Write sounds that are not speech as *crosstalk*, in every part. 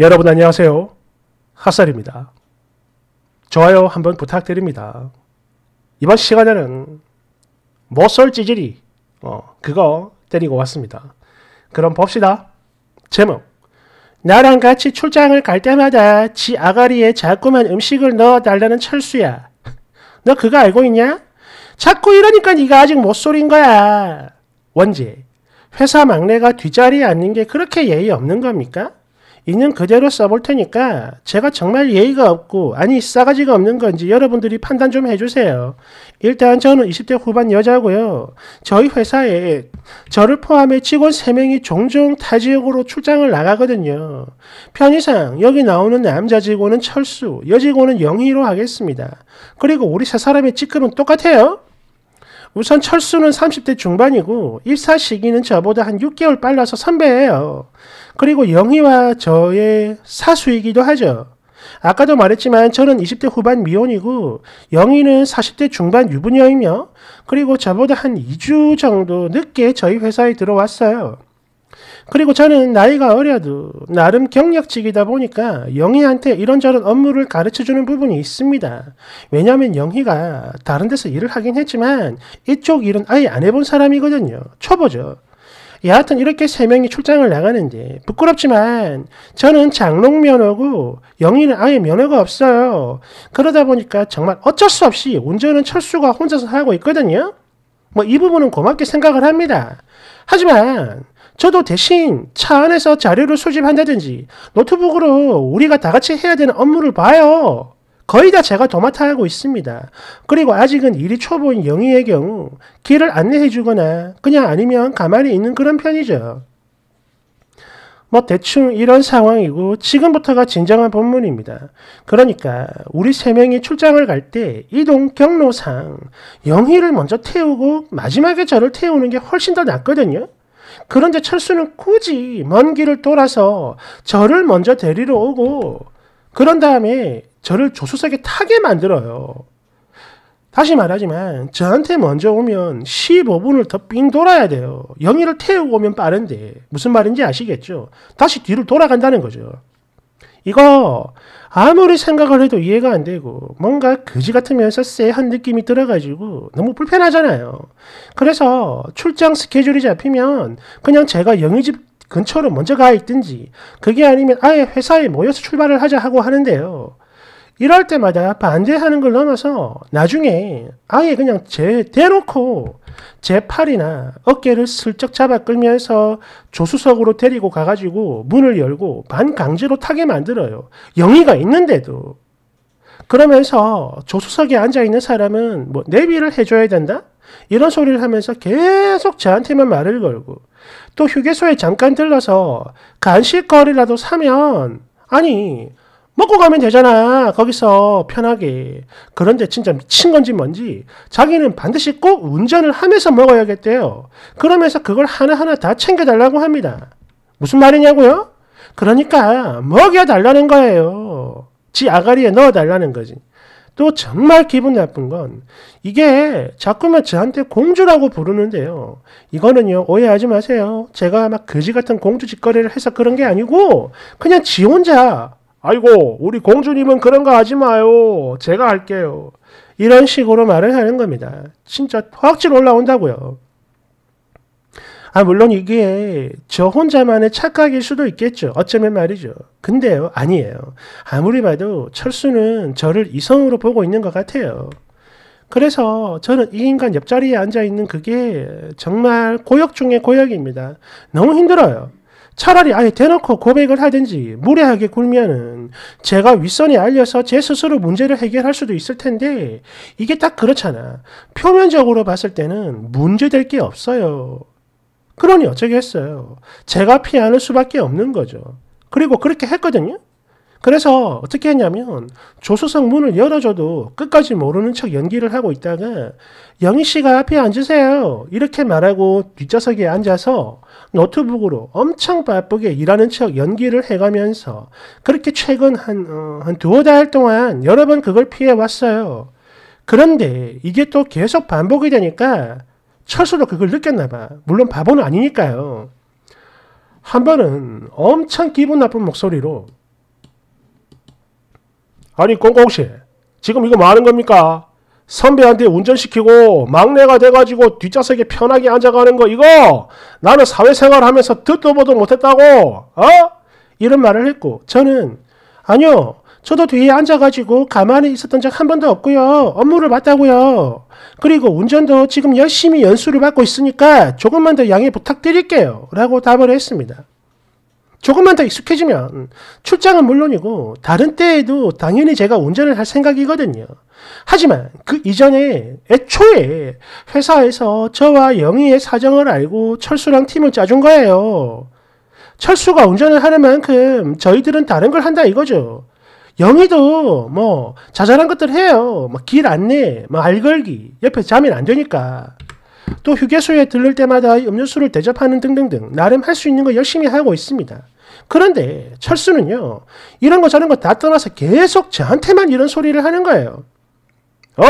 여러분 안녕하세요. 핫살입니다. 좋아요 한번 부탁드립니다. 이번 시간에는 모쏠 뭐 찌질이 어, 그거 때리고 왔습니다. 그럼 봅시다. 제목 나랑 같이 출장을 갈 때마다 지 아가리에 자꾸만 음식을 넣어달라는 철수야. 너 그거 알고 있냐? 자꾸 이러니까 네가 아직 모쏠인 거야. 원지 회사 막내가 뒷자리에 앉는 게 그렇게 예의 없는 겁니까? 있는 그대로 써볼 테니까 제가 정말 예의가 없고 아니 싸가지가 없는 건지 여러분들이 판단 좀 해주세요. 일단 저는 20대 후반 여자고요. 저희 회사에 저를 포함해 직원 3명이 종종 타지역으로 출장을 나가거든요. 편의상 여기 나오는 남자 직원은 철수, 여직원은 영희로 하겠습니다. 그리고 우리 세 사람의 직급은 똑같아요. 우선 철수는 30대 중반이고 입사 시기는 저보다 한 6개월 빨라서 선배예요. 그리고 영희와 저의 사수이기도 하죠. 아까도 말했지만 저는 20대 후반 미혼이고 영희는 40대 중반 유부녀이며 그리고 저보다 한 2주 정도 늦게 저희 회사에 들어왔어요. 그리고 저는 나이가 어려도 나름 경력직이다 보니까 영희한테 이런저런 업무를 가르쳐주는 부분이 있습니다. 왜냐하면 영희가 다른 데서 일을 하긴 했지만 이쪽 일은 아예 안 해본 사람이거든요. 초보죠. 여하튼 이렇게 세 명이 출장을 나가는데 부끄럽지만 저는 장롱 면허고 영희는 아예 면허가 없어요. 그러다 보니까 정말 어쩔 수 없이 운전은 철수가 혼자서 하고 있거든요. 뭐 이 부분은 고맙게 생각을 합니다. 하지만 저도 대신 차 안에서 자료를 수집한다든지 노트북으로 우리가 다 같이 해야 되는 업무를 봐요. 거의 다 제가 도맡아 하고 있습니다. 그리고 아직은 일이 초보인 영희의 경우 길을 안내해 주거나 그냥 아니면 가만히 있는 그런 편이죠. 뭐 대충 이런 상황이고 지금부터가 진정한 본문입니다. 그러니까 우리 세 명이 출장을 갈 때 이동 경로상 영희를 먼저 태우고 마지막에 저를 태우는 게 훨씬 더 낫거든요. 그런데 철수는 굳이 먼 길을 돌아서 저를 먼저 데리러 오고 그런 다음에 저를 조수석에 타게 만들어요. 다시 말하지만 저한테 먼저 오면 15분을 더 삥 돌아야 돼요. 영희를 태우고 오면 빠른데 무슨 말인지 아시겠죠? 다시 뒤로 돌아간다는 거죠. 이거 아무리 생각을 해도 이해가 안 되고 뭔가 거지 같으면서 쎄한 느낌이 들어가지고 너무 불편하잖아요. 그래서 출장 스케줄이 잡히면 그냥 제가 영희집 근처로 먼저 가 있든지 그게 아니면 아예 회사에 모여서 출발을 하자 하고 하는데요. 이럴 때마다 반대하는 걸 넘어서 나중에 아예 그냥 제 대놓고 제 팔이나 어깨를 슬쩍 잡아 끌면서 조수석으로 데리고 가가지고 문을 열고 반강제로 타게 만들어요. 영의가 있는데도. 그러면서 조수석에 앉아있는 사람은 뭐 내비를 해줘야 된다? 이런 소리를 하면서 계속 저한테만 말을 걸고 또 휴게소에 잠깐 들러서 간식거리라도 사면 아니 먹고 가면 되잖아. 거기서 편하게. 그런데 진짜 미친 건지 뭔지 자기는 반드시 꼭 운전을 하면서 먹어야겠대요. 그러면서 그걸 하나하나 다 챙겨달라고 합니다. 무슨 말이냐고요? 그러니까 먹여달라는 거예요. 지 아가리에 넣어달라는 거지. 또 정말 기분 나쁜 건 이게 자꾸만 저한테 공주라고 부르는데요. 이거는요 오해하지 마세요. 제가 막 거지 같은 공주 짓거리를 해서 그런 게 아니고 그냥 지 혼자 아이고 우리 공주님은 그런 거 하지 마요. 제가 할게요. 이런 식으로 말을 하는 겁니다. 진짜 확질 올라온다고요. 아 물론 이게 저 혼자만의 착각일 수도 있겠죠. 어쩌면 말이죠. 근데요 아니에요. 아무리 봐도 철수는 저를 이성으로 보고 있는 것 같아요. 그래서 저는 이 인간 옆자리에 앉아 있는 그게 정말 고역 중의 고역입니다. 너무 힘들어요. 차라리 아예 대놓고 고백을 하든지 무례하게 굴면은 제가 윗선이 알려서 제 스스로 문제를 해결할 수도 있을 텐데 이게 딱 그렇잖아. 표면적으로 봤을 때는 문제될 게 없어요. 그러니 어쩌겠어요. 제가 피하는 수밖에 없는 거죠. 그리고 그렇게 했거든요. 그래서 어떻게 했냐면 조수석 문을 열어줘도 끝까지 모르는 척 연기를 하고 있다가 영희 씨가 앞에 앉으세요. 이렇게 말하고 뒷좌석에 앉아서 노트북으로 엄청 바쁘게 일하는 척 연기를 해가면서 그렇게 최근 한, 어, 한 두어 달 동안 여러 번 그걸 피해왔어요. 그런데 이게 또 계속 반복이 되니까 철수도 그걸 느꼈나 봐. 물론 바보는 아니니까요. 한 번은 엄청 기분 나쁜 목소리로 아니 꽁꽁씨 지금 이거 많은 뭐 겁니까? 선배한테 운전시키고 막내가 돼가지고 뒷좌석에 편하게 앉아가는 거 이거 나는 사회생활 하면서 듣도 보도 못했다고 어? 이런 말을 했고 저는 아니요 저도 뒤에 앉아가지고 가만히 있었던 적 한 번도 없고요 업무를 맡다고요 그리고 운전도 지금 열심히 연수를 받고 있으니까 조금만 더 양해 부탁드릴게요 라고 답을 했습니다 조금만 더 익숙해지면 출장은 물론이고 다른 때에도 당연히 제가 운전을 할 생각이거든요. 하지만 그 이전에 애초에 회사에서 저와 영희의 사정을 알고 철수랑 팀을 짜준 거예요. 철수가 운전을 하는 만큼 저희들은 다른 걸 한다 이거죠. 영희도 뭐 자잘한 것들 해요. 막길 뭐 안내, 막 뭐 알걸기, 옆에 자면 안 되니까. 또 휴게소에 들를 때마다 음료수를 대접하는 등등등 나름 할 수 있는 거 열심히 하고 있습니다. 그런데 철수는요. 이런 거 저런 거 다 떠나서 계속 저한테만 이런 소리를 하는 거예요. 어?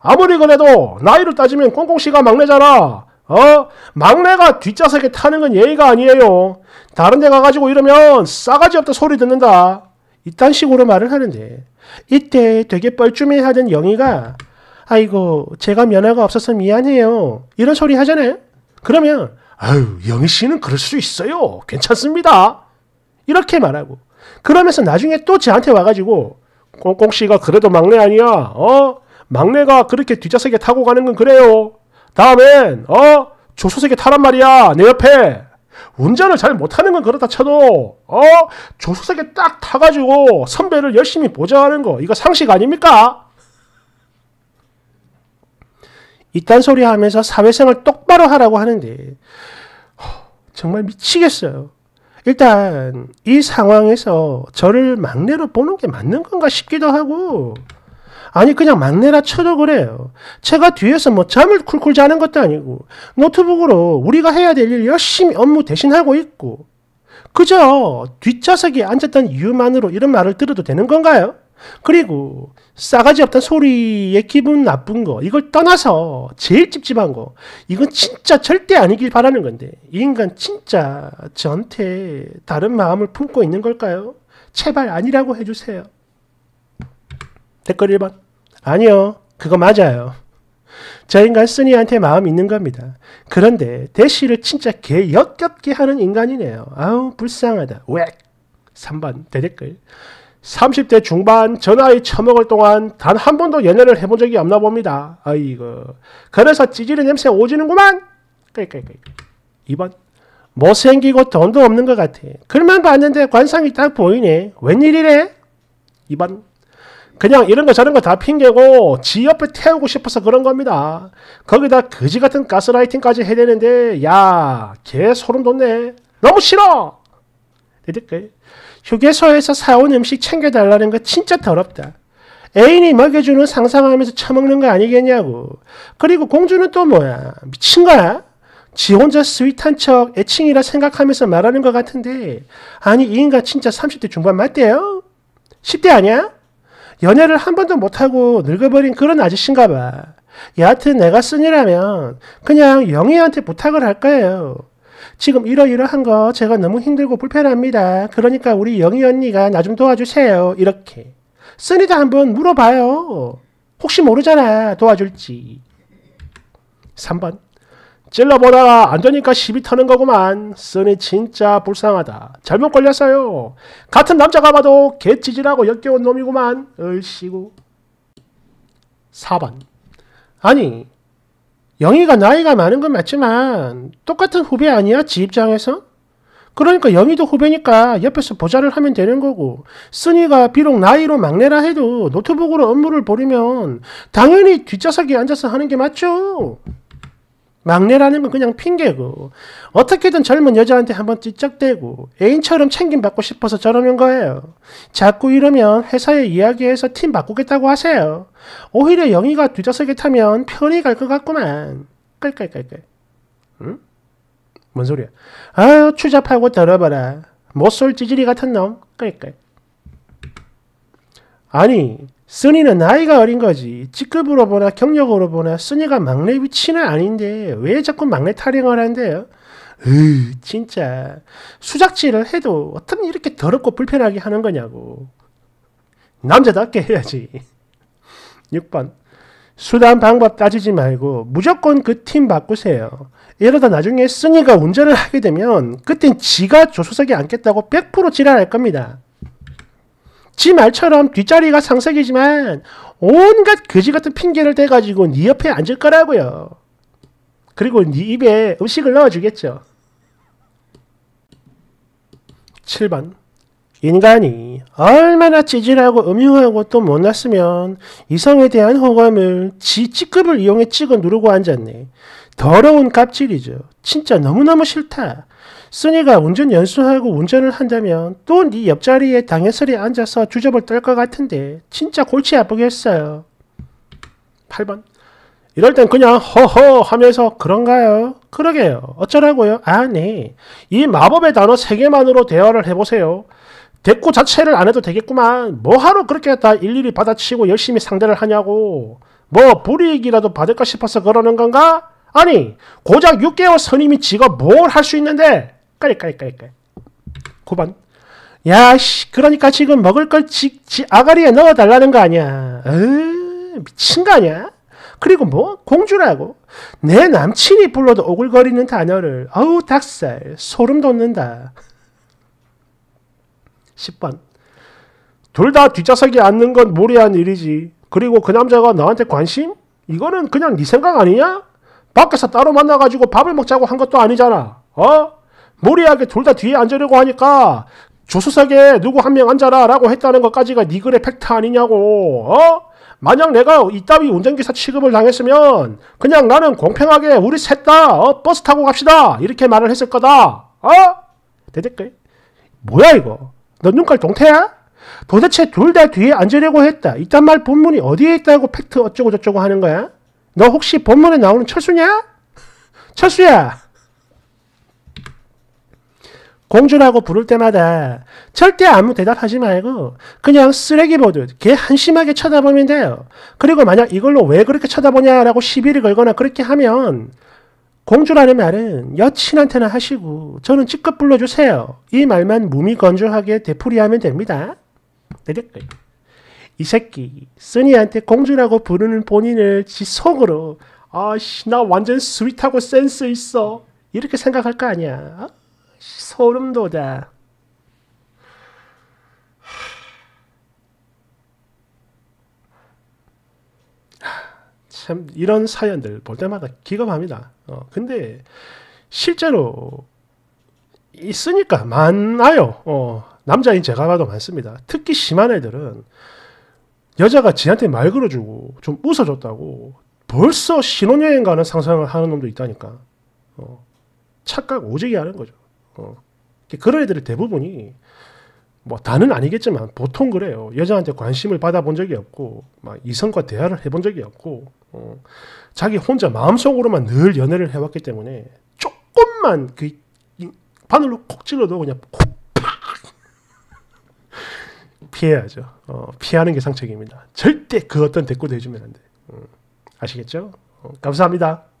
아무리 그래도 나이로 따지면 꽁꽁씨가 막내잖아. 어? 막내가 뒷좌석에 타는 건 예의가 아니에요. 다른 데 가가지고 이러면 싸가지 없다 소리 듣는다. 이딴 식으로 말을 하는데 이때 되게 뻘쭘해하던 영희가 아이고 제가 면허가 없어서 미안해요. 이런 소리 하잖아요. 그러면 아유 영희 씨는 그럴 수 있어요. 괜찮습니다. 이렇게 말하고 그러면서 나중에 또 저한테 와가지고 꽁꽁 씨가 그래도 막내 아니야. 어 막내가 그렇게 뒷좌석에 타고 가는 건 그래요. 다음엔 어 조수석에 타란 말이야. 내 옆에 운전을 잘 못하는 건 그렇다 쳐도 어 조수석에 딱 타가지고 선배를 열심히 보좌하는 거 이거 상식 아닙니까? 이딴 소리 하면서 사회생활 똑바로 하라고 하는데 정말 미치겠어요. 일단 이 상황에서 저를 막내로 보는 게 맞는 건가 싶기도 하고 아니 그냥 막내라 쳐도 그래요. 제가 뒤에서 뭐 잠을 쿨쿨 자는 것도 아니고 노트북으로 우리가 해야 될 일 열심히 업무 대신하고 있고 그저 뒷좌석에 앉았던 이유만으로 이런 말을 들어도 되는 건가요? 그리고 싸가지 없다 소리에 기분 나쁜 거 이걸 떠나서 제일 찝찝한 거 이건 진짜 절대 아니길 바라는 건데 이 인간 진짜 저한테 다른 마음을 품고 있는 걸까요? 제발 아니라고 해주세요. 댓글 1번 아니요 그거 맞아요. 저 인간 쓰니한테 마음 있는 겁니다. 그런데 대시를 진짜 개 역겹게 하는 인간이네요. 아우 불쌍하다. 왜? 3번 대댓글 30대 중반 전화의 처먹을 동안 단 한 번도 연애를 해본 적이 없나 봅니다. 아이고. 그래서 찌질이 냄새 오지는구만. 2번. 못생기고 돈도 없는 것 같아. 글만 봤는데 관상이 딱 보이네. 웬일이래? 2번. 그냥 이런 거 저런 거 다 핑계고 지 옆에 태우고 싶어서 그런 겁니다. 거기다 거지 같은 가스라이팅까지 해야 는데 야, 개 소름 돋네. 너무 싫어. 되게 휴게소에서 사온 음식 챙겨달라는 거 진짜 더럽다. 애인이 먹여주는 상상하면서 처먹는 거 아니겠냐고. 그리고 공주는 또 뭐야? 미친 거야? 지 혼자 스윗한 척 애칭이라 생각하면서 말하는 것 같은데 아니 이 인간 진짜 30대 중반 맞대요? 10대 아니야? 연애를 한 번도 못하고 늙어버린 그런 아저씨인가 봐. 여하튼 내가 쓴이라면 그냥 영희한테 부탁을 할 거예요. 지금 이러이러한 거 제가 너무 힘들고 불편합니다. 그러니까 우리 영희 언니가 나 좀 도와주세요. 이렇게. 쓰니도 한번 물어봐요. 혹시 모르잖아. 도와줄지. 3번. 찔러보다가 안 되니까 시비 터는 거구만. 쓰니 진짜 불쌍하다. 잘못 걸렸어요. 같은 남자가 봐도 개찌질하고 역겨운 놈이구만. 얼씨구. 4번. 아니, 영희가 나이가 많은 건 맞지만 똑같은 후배 아니야? 지 입장에서? 그러니까 영희도 후배니까 옆에서 보좌를 하면 되는 거고 쓰니가 비록 나이로 막내라 해도 노트북으로 업무를 벌이면 당연히 뒷좌석에 앉아서 하는 게 맞죠. 막내라는 건 그냥 핑계고 어떻게든 젊은 여자한테 한번 찌쩍대고 애인처럼 챙김받고 싶어서 저러는 거예요. 자꾸 이러면 회사에 이야기해서 팀 바꾸겠다고 하세요. 오히려 영희가 뒤져서게 타면 편히 갈 것 같구만. 끌끌끌끌. 응? 뭔 소리야? 아유 추잡하고 더러봐라. 못쏠 찌질이 같은 놈. 끌끌. 아니 스니는 나이가 어린 거지. 직급으로 보나 경력으로 보나 스니가 막내 위치는 아닌데 왜 자꾸 막내 타령을 한대요? 으, 진짜. 수작질을 해도 어떻게 이렇게 더럽고 불편하게 하는 거냐고. 남자답게 해야지. 6번. *laughs* 수단 방법 따지지 말고 무조건 그 팀 바꾸세요. 이러다 나중에 쓰니가 운전을 하게 되면 그땐 지가 조수석에 앉겠다고 100% 지랄할 겁니다. 지 말처럼 뒷자리가 상색이지만 온갖 거지 같은 핑계를 대가지고 네 옆에 앉을 거라고요. 그리고 네 입에 음식을 넣어주겠죠. 7번 인간이 얼마나 찌질하고 음흉하고 또 못났으면 이성에 대한 호감을 지 직급을 이용해 찍어 누르고 앉았네. 더러운 갑질이죠. 진짜 너무너무 싫다. 쓰니가 운전 연수하고 운전을 한다면 또 네 옆자리에 당해설이 앉아서 주접을 떨 것 같은데 진짜 골치 아프겠어요. 8번. 이럴 땐 그냥 허허 하면서 그런가요? 그러게요. 어쩌라고요? 아, 네. 이 마법의 단어 3개만으로 대화를 해보세요. 대꾸 자체를 안 해도 되겠구만. 뭐하러 그렇게 다 일일이 받아치고 열심히 상대를 하냐고. 뭐 불이익이라도 받을까 싶어서 그러는 건가? 아니 고작 6개월 선임이 지가 뭘 할 수 있는데 까리 까리 까리 까리 9번 야씨 그러니까 지금 먹을 걸 지, 지 아가리에 넣어달라는 거 아니야 에 미친 거 아니야 그리고 뭐 공주라고 내 남친이 불러도 오글거리는 단어를 어우 닭살 소름 돋는다 10번 *laughs* 둘 다 뒷좌석에 앉는 건 무례한 일이지 그리고 그 남자가 너한테 관심? 이거는 그냥 네 생각 아니냐? 밖에서 따로 만나가지고 밥을 먹자고 한 것도 아니잖아. 어? 무리하게 둘 다 뒤에 앉으려고 하니까 조수석에 누구 한 명 앉아라 라고 했다는 것까지가 니 글의 팩트 아니냐고. 어? 만약 내가 이따위 운전기사 취급을 당했으면 그냥 나는 공평하게 우리 셋다 어? 버스 타고 갑시다 이렇게 말을 했을 거다. 어? 대댓글. 뭐야 이거? 너 눈깔 동태야? 도대체 둘 다 뒤에 앉으려고 했다. 이딴 말 본문이 어디에 있다고 팩트 어쩌고 저쩌고 하는 거야? 너 혹시 본문에 나오는 철수냐? 철수야! 공주라고 부를 때마다 절대 아무 대답하지 말고 그냥 쓰레기 보듯 걔 한심하게 쳐다보면 돼요. 그리고 만약 이걸로 왜 그렇게 쳐다보냐라고 시비를 걸거나 그렇게 하면 공주라는 말은 여친한테나 하시고 저는 직급 불러주세요. 이 말만 무미건조하게 되풀이하면 됩니다. 내 댓글. 이 새끼 쓰니한테 공주라고 부르는 본인을 지 속으로 아씨 나 완전 스윗하고 센스 있어 이렇게 생각할 거 아니야 아, 소름 돋아 참 이런 사연들 볼 때마다 기겁합니다 어, 근데 실제로 있으니까 많아요 어, 남자인 제가 봐도 많습니다 특히 심한 애들은 여자가 지한테 말 걸어주고 좀 웃어줬다고 벌써 신혼여행 가는 상상을 하는 놈도 있다니까. 어. 착각 오지게 하는 거죠. 어. 그런 애들 대부분이 뭐 다는 아니겠지만 보통 그래요. 여자한테 관심을 받아본 적이 없고 막 이성과 대화를 해본 적이 없고 어. 자기 혼자 마음속으로만 늘 연애를 해왔기 때문에 조금만 그 바늘로 콕 찔러도 그냥 콕 피해야죠. 어, 피하는 게 상책입니다. 절대 그 어떤 대꾸도 해주면 안 돼. 음, 아시겠죠? 어, 감사합니다.